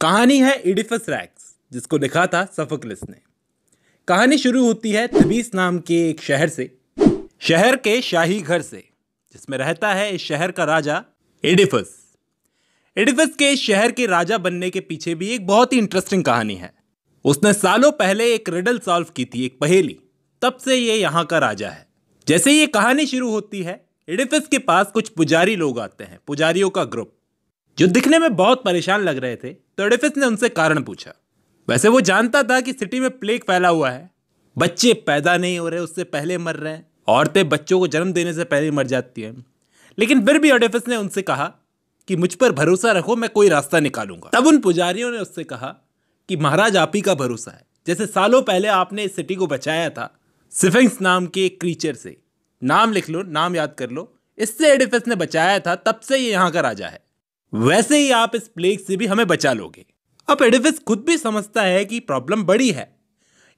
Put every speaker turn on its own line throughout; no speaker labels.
कहानी है इडिफस रैक्स जिसको लिखा था सफकलिस ने कहानी शुरू होती है तबीस नाम के एक शहर से शहर के शाही घर से जिसमें रहता है इस शहर का राजा एडिफस एडिफस के इस शहर के राजा बनने के पीछे भी एक बहुत ही इंटरेस्टिंग कहानी है उसने सालों पहले एक रिडल सॉल्व की थी एक पहेली तब से ये यहाँ का राजा है जैसे ये कहानी शुरू होती है एडिफस के पास कुछ पुजारी लोग आते हैं पुजारियों का ग्रुप जो दिखने में बहुत परेशान लग रहे थे तो ने उनसे कारण पूछा वैसे वो जानता था कि सिटी में प्लेग फैला हुआ है बच्चे पैदा नहीं हो रहे उससे पहले मर रहे हैं औरतें बच्चों को जन्म देने से पहले मर जाती हैं लेकिन फिर भी ओडेफस ने उनसे कहा कि मुझ पर भरोसा रखो मैं कोई रास्ता निकालूंगा तब उन पुजारियों ने उससे कहा कि महाराज आप ही का भरोसा है जैसे सालों पहले आपने इस सिटी को बचाया था सिफिंग्स नाम के एक क्रीचर से नाम लिख लो नाम याद कर लो इससे एडिफिस ने बचाया था तब से ये यहाँ का राजा है वैसे ही आप इस प्लेग से भी हमें बचा लोगे अब एडिफिस खुद भी समझता है कि प्रॉब्लम बड़ी है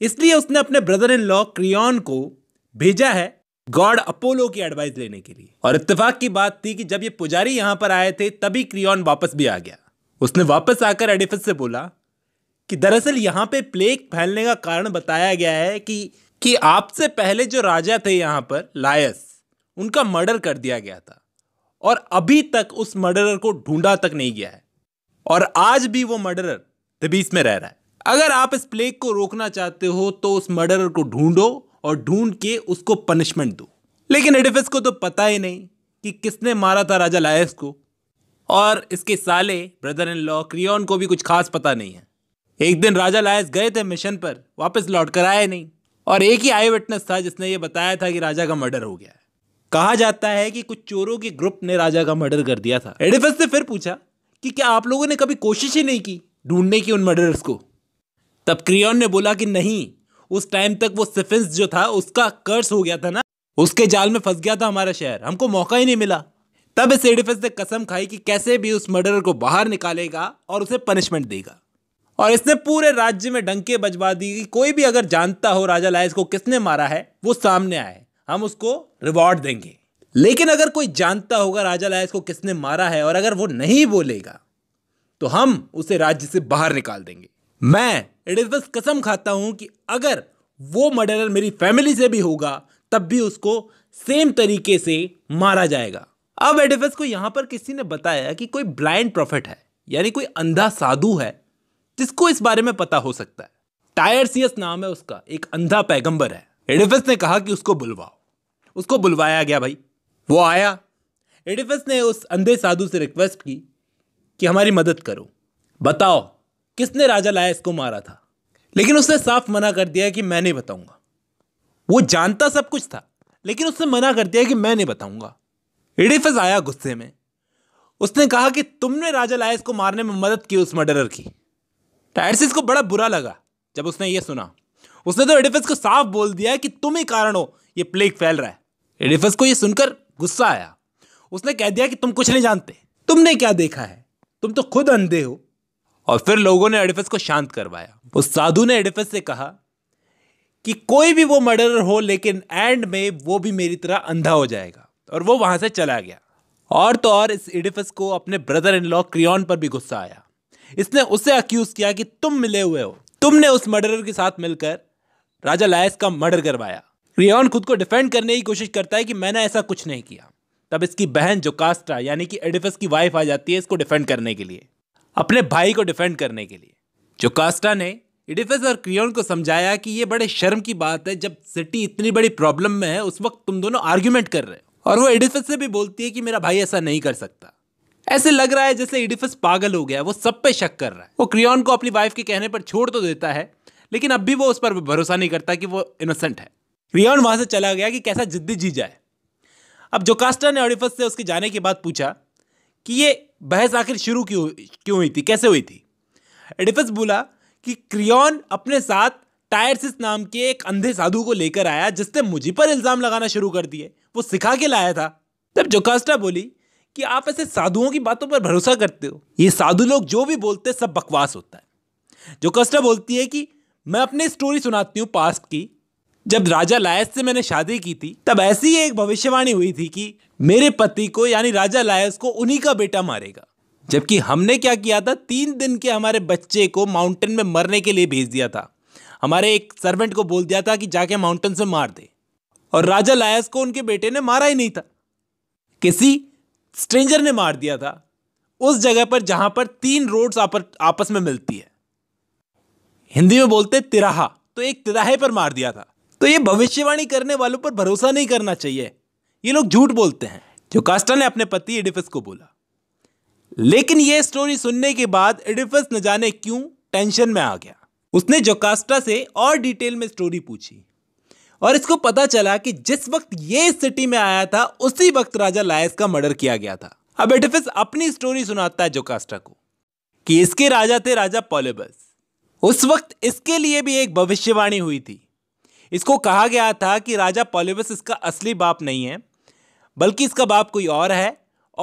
इसलिए उसने अपने ब्रदर इन लॉ क्रियन को भेजा है गॉड अपोलो की एडवाइस लेने के लिए और इत्तेफाक की बात थी कि जब ये पुजारी यहां पर आए थे तभी क्रियन वापस भी आ गया उसने वापस आकर एडिफिस से बोला कि दरअसल यहां पे प्लेग फैलने का कारण बताया गया है कि कि आपसे पहले जो राजा थे यहां पर लायस उनका मर्डर कर दिया गया था और अभी तक उस मर्डरर को ढूंढा तक नहीं गया है और आज भी वो मर्डरर दबीस में रह रहा है अगर आप इस प्लेग को रोकना चाहते हो तो उस मर्डरर को ढूंढो और ढूंढ के उसको पनिशमेंट दो लेकिन एडिफिस को तो पता ही नहीं कि किसने मारा था राजा लायस को और इसके साले ब्रदर इन लॉ क्रियोन को भी कुछ खास पता नहीं है एक दिन राजा लायस गए थे मिशन पर वापस लौट कर आए नहीं और एक ही आई विटनेस था जिसने ये बताया था कि राजा का मर्डर हो गया है कहा जाता है कि कुछ चोरों के ग्रुप ने राजा का मर्डर कर दिया था एडिफस ने फिर पूछा कि क्या आप लोगों ने कभी कोशिश ही नहीं की ढूंढने की उन मर्डरर्स को तब क्रियोन ने बोला कि नहीं उस टाइम तक वो सिफिंस जो था उसका कर्स हो गया था ना उसके जाल में फंस गया था हमारा शहर हमको मौका ही नहीं मिला तब इस एडिफस ने कसम खाई कि कैसे भी उस मर्डर को बाहर निकालेगा और उसे पनिशमेंट देगा और इसने पूरे राज्य में डंके बजवा दी कि कोई भी अगर जानता हो राजा लाइस को किसने मारा है वो सामने आए हम उसको रिवॉर्ड देंगे लेकिन अगर कोई जानता होगा राजा लायस को किसने मारा है और अगर वो नहीं बोलेगा तो हम उसे राज्य से बाहर निकाल देंगे मैं इट इज बस कसम खाता हूं कि अगर वो मर्डरर मेरी फैमिली से भी होगा तब भी उसको सेम तरीके से मारा जाएगा अब एडिफेस को यहां पर किसी ने बताया कि कोई ब्लाइंड प्रॉफिट है यानी कोई अंधा साधु है जिसको इस बारे में पता हो सकता है टायरसियस नाम है उसका एक अंधा पैगंबर है एडिफेस ने कहा कि उसको बुलवाओ उसको बुलवाया गया भाई वो आया एडिफस ने उस अंधे साधु से रिक्वेस्ट की कि हमारी मदद करो बताओ किसने राजा लायस को मारा था लेकिन उसने साफ मना कर दिया कि मैं नहीं बताऊंगा वो जानता सब कुछ था लेकिन उसने मना कर दिया कि मैं नहीं बताऊंगा एडिफस आया गुस्से में उसने कहा कि तुमने राजा लायस को मारने में मदद की उस मर्डरर की टायरसिस को बड़ा बुरा लगा जब उसने यह सुना उसने तो एडिफस को साफ बोल दिया कि तुम ही कारण हो यह प्लेग फैल रहा है एडिफस को यह सुनकर गुस्सा आया उसने कह दिया कि तुम कुछ नहीं जानते तुमने क्या देखा है तुम तो खुद अंधे हो और फिर लोगों ने एडिफस को शांत करवाया उस साधु ने एडिफस से कहा कि कोई भी वो मर्डरर हो लेकिन एंड में वो भी मेरी तरह अंधा हो जाएगा और वो वहां से चला गया और तो और इस एडिफस को अपने ब्रदर इन लॉ क्रियॉन पर भी गुस्सा आया इसने उसे अक्यूज़ किया कि तुम मिले हुए हो तुमने उस मर्डरर के साथ मिलकर राजा लायस का मर्डर करवाया रियान खुद को डिफेंड करने की कोशिश करता है कि मैंने ऐसा कुछ नहीं किया तब इसकी बहन जोकास्ट्रा यानी कि एडिफस की वाइफ आ जाती है इसको डिफेंड करने के लिए अपने भाई को डिफेंड करने के लिए जोकास्ट्रा ने एडिफस और क्रियोन को समझाया कि ये बड़े शर्म की बात है जब सिटी इतनी बड़ी प्रॉब्लम में है उस वक्त तुम दोनों आर्ग्यूमेंट कर रहे हो और वो एडिफस से भी बोलती है कि मेरा भाई ऐसा नहीं कर सकता ऐसे लग रहा है जैसे एडिफस पागल हो गया वो सब पे शक कर रहा है वो क्रियोन को अपनी वाइफ के कहने पर छोड़ तो देता है लेकिन अब भी वो उस पर भरोसा नहीं करता कि वो इनोसेंट है रियन वहाँ से चला गया कि कैसा जिद्दी जी जाए अब जोकास्टा ने ऑडिफस से उसके जाने के बाद पूछा कि ये बहस आखिर शुरू क्यों क्यों हुई थी कैसे हुई थी एडिफस बोला कि क्रियॉन अपने साथ टायरसिस नाम के एक अंधे साधु को लेकर आया जिसने मुझे पर इल्ज़ाम लगाना शुरू कर दिए वो सिखा के लाया था तब जोकास्टा बोली कि आप ऐसे साधुओं की बातों पर भरोसा करते हो ये साधु लोग जो भी बोलते सब बकवास होता है जोकास्टा बोलती है कि मैं अपनी स्टोरी सुनाती हूँ पास्ट की जब राजा लायस से मैंने शादी की थी तब ऐसी ही एक भविष्यवाणी हुई थी कि मेरे पति को यानी राजा लायस को उन्हीं का बेटा मारेगा जबकि हमने क्या किया था तीन दिन के हमारे बच्चे को माउंटेन में मरने के लिए भेज दिया था हमारे एक सर्वेंट को बोल दिया था कि जाके माउंटेन से मार दे और राजा लायस को उनके बेटे ने मारा ही नहीं था किसी स्ट्रेंजर ने मार दिया था उस जगह पर जहां पर तीन रोड्स आपस में मिलती है हिंदी में बोलते तिराहा तो एक तिराहे पर मार दिया था तो ये भविष्यवाणी करने वालों पर भरोसा नहीं करना चाहिए ये लोग झूठ बोलते हैं जो कास्टा ने अपने पति एडिफस को बोला लेकिन यह स्टोरी सुनने के बाद एडिफस न जाने क्यों टेंशन में आ गया उसने जोकास्टा से और डिटेल में स्टोरी पूछी और इसको पता चला कि जिस वक्त ये सिटी में आया था उसी वक्त राजा लायस का मर्डर किया गया था अब एडिफिस अपनी स्टोरी सुनाता है जोकास्टा को कि इसके राजा थे राजा पॉलेबस उस वक्त इसके लिए भी एक भविष्यवाणी हुई थी इसको कहा गया था कि राजा पॉलिबस इसका असली बाप नहीं है बल्कि इसका बाप कोई और है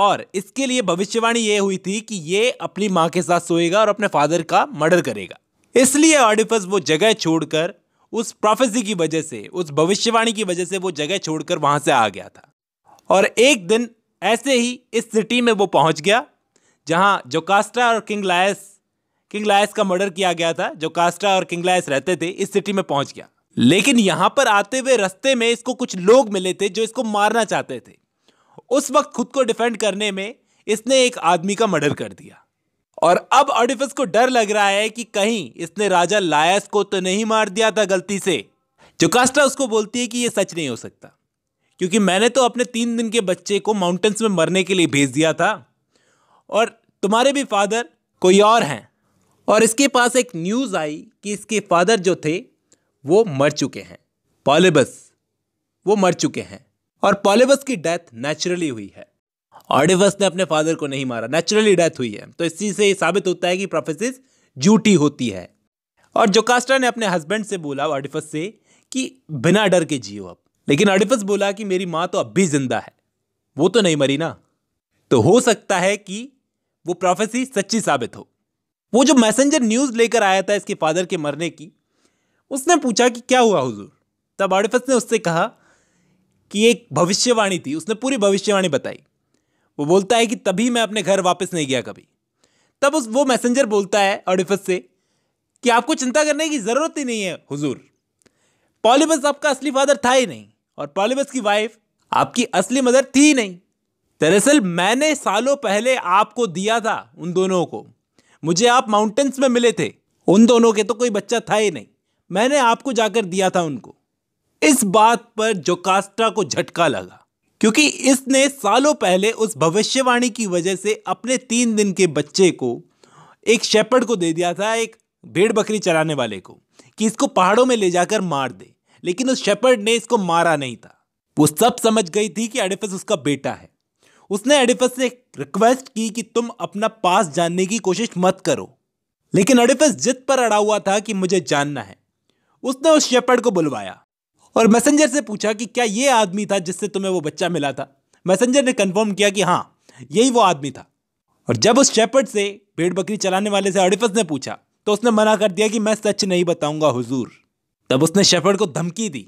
और इसके लिए भविष्यवाणी ये हुई थी कि ये अपनी माँ के साथ सोएगा और अपने फादर का मर्डर करेगा इसलिए ऑडिपस वो जगह छोड़कर उस प्रोफेसी की वजह से उस भविष्यवाणी की वजह से वो जगह छोड़कर वहाँ से आ गया था और एक दिन ऐसे ही इस सिटी में वो पहुँच गया जहाँ जोकास्ट्रा और किंग लायस किंग लायस का मर्डर किया गया था जोकास्ट्रा और किंग लायस रहते थे इस सिटी में पहुँच गया लेकिन यहां पर आते हुए रस्ते में इसको कुछ लोग मिले थे जो इसको मारना चाहते थे उस वक्त खुद को डिफेंड करने में इसने एक आदमी का मर्डर कर दिया और अब ऑडिफिस को डर लग रहा है कि कहीं इसने राजा लायस को तो नहीं मार दिया था गलती से कास्टा उसको बोलती है कि यह सच नहीं हो सकता क्योंकि मैंने तो अपने तीन दिन के बच्चे को माउंटेन्स में मरने के लिए भेज दिया था और तुम्हारे भी फादर कोई और हैं और इसके पास एक न्यूज़ आई कि इसके फादर जो थे वो मर चुके हैं पॉलेबस वो मर चुके हैं और पॉलेबस की डेथ नेचुरली हुई है ऑडिवस ने अपने फादर को नहीं मारा नेचुरली डेथ हुई है तो इसी से ये साबित होता है कि प्रोफेसिस झूठी होती है और जोकास्टा ने अपने हस्बैंड से बोला ऑडिफस से कि बिना डर के जियो अब लेकिन ऑडिफस बोला कि मेरी माँ तो अब भी जिंदा है वो तो नहीं मरी ना तो हो सकता है कि वो प्रोफेसी सच्ची साबित हो वो जो मैसेंजर न्यूज़ लेकर आया था इसके फादर के मरने की उसने पूछा कि क्या हुआ हुजूर तब आरिफस ने उससे कहा कि एक भविष्यवाणी थी उसने पूरी भविष्यवाणी बताई वो बोलता है कि तभी मैं अपने घर वापस नहीं गया कभी तब उस वो मैसेंजर बोलता है ऑडिफस से कि आपको चिंता करने की ज़रूरत ही नहीं है हुजूर पॉलिबस आपका असली फादर था ही नहीं और पॉलिबस की वाइफ आपकी असली मदर थी ही नहीं दरअसल मैंने सालों पहले आपको दिया था उन दोनों को मुझे आप माउंटेन्स में मिले थे उन दोनों के तो कोई बच्चा था ही नहीं मैंने आपको जाकर दिया था उनको इस बात पर जोकास्टा को झटका लगा क्योंकि इसने सालों पहले उस भविष्यवाणी की वजह से अपने तीन दिन के बच्चे को एक शेपर्ड को दे दिया था एक भेड़ बकरी चराने वाले को कि इसको पहाड़ों में ले जाकर मार दे लेकिन उस शेपर्ड ने इसको मारा नहीं था वो सब समझ गई थी कि एडिफस उसका बेटा है उसने एडिफस से रिक्वेस्ट की कि तुम अपना पास जानने की कोशिश मत करो लेकिन एडिफस जिद पर अड़ा हुआ था कि मुझे जानना है उसने उस शेपर्ड को बुलवाया और मैसेंजर से पूछा कि क्या ये आदमी था जिससे तुम्हें वो बच्चा मिला था मैसेंजर ने कंफर्म किया कि हाँ यही वो आदमी था और जब उस शेपर्ड से भेड़ बकरी चलाने वाले से अड़िफस ने पूछा तो उसने मना कर दिया कि मैं सच नहीं बताऊंगा हुजूर तब उसने शेफर्ड को धमकी दी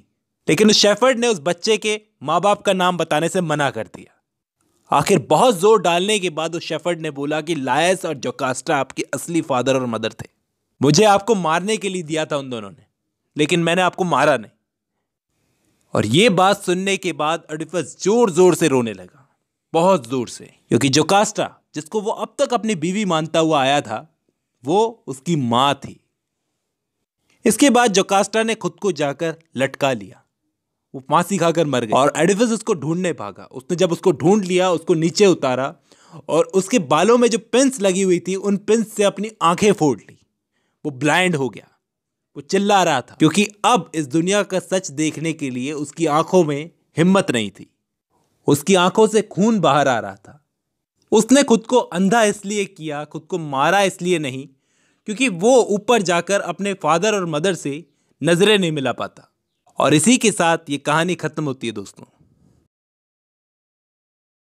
लेकिन उस शेफर्ड ने उस बच्चे के माँ बाप का नाम बताने से मना कर दिया आखिर बहुत जोर डालने के बाद उस शेफर्ड ने बोला कि लायस और जोकास्टा आपके असली फादर और मदर थे मुझे आपको मारने के लिए दिया था उन दोनों ने लेकिन मैंने आपको मारा नहीं और ये बात सुनने के बाद अडिफस जोर जोर से रोने लगा बहुत जोर से क्योंकि जोकास्टा जिसको वो अब तक अपनी बीवी मानता हुआ आया था वो उसकी मां थी इसके बाद जोकास्टा ने खुद को जाकर लटका लिया वो फांसी खाकर मर गया और एडिफिस उसको ढूंढने भागा उसने जब उसको ढूंढ लिया उसको नीचे उतारा और उसके बालों में जो पिंस लगी हुई थी उन पिंस से अपनी आंखें फोड़ ली वो ब्लाइंड हो गया वो चिल्ला रहा था क्योंकि अब इस दुनिया का सच देखने के लिए उसकी आंखों में हिम्मत नहीं थी उसकी आंखों से खून बाहर आ रहा था उसने खुद को अंधा इसलिए किया खुद को मारा इसलिए नहीं क्योंकि वो ऊपर जाकर अपने फादर और मदर से नज़रें नहीं मिला पाता और इसी के साथ ये कहानी ख़त्म होती है दोस्तों